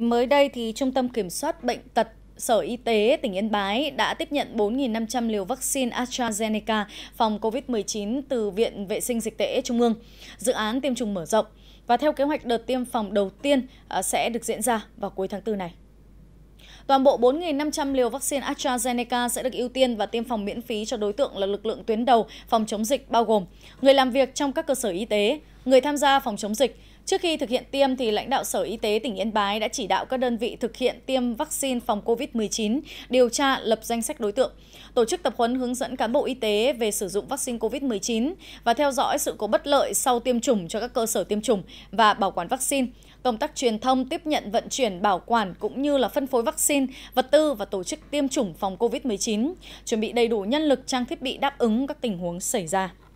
Mới đây thì Trung tâm Kiểm soát Bệnh tật Sở Y tế tỉnh Yên Bái đã tiếp nhận 4.500 liều vaccine AstraZeneca phòng COVID-19 từ Viện Vệ sinh Dịch tễ Trung ương. Dự án tiêm chủng mở rộng và theo kế hoạch đợt tiêm phòng đầu tiên à, sẽ được diễn ra vào cuối tháng 4 này. Toàn bộ 4.500 liều vaccine AstraZeneca sẽ được ưu tiên và tiêm phòng miễn phí cho đối tượng là lực lượng tuyến đầu phòng chống dịch bao gồm người làm việc trong các cơ sở y tế, người tham gia phòng chống dịch, Trước khi thực hiện tiêm, thì lãnh đạo Sở Y tế tỉnh Yên Bái đã chỉ đạo các đơn vị thực hiện tiêm vaccine phòng COVID-19, điều tra lập danh sách đối tượng, tổ chức tập huấn hướng dẫn cán bộ y tế về sử dụng vaccine COVID-19 và theo dõi sự cố bất lợi sau tiêm chủng cho các cơ sở tiêm chủng và bảo quản vaccine, công tác truyền thông tiếp nhận vận chuyển bảo quản cũng như là phân phối vaccine, vật tư và tổ chức tiêm chủng phòng COVID-19, chuẩn bị đầy đủ nhân lực trang thiết bị đáp ứng các tình huống xảy ra.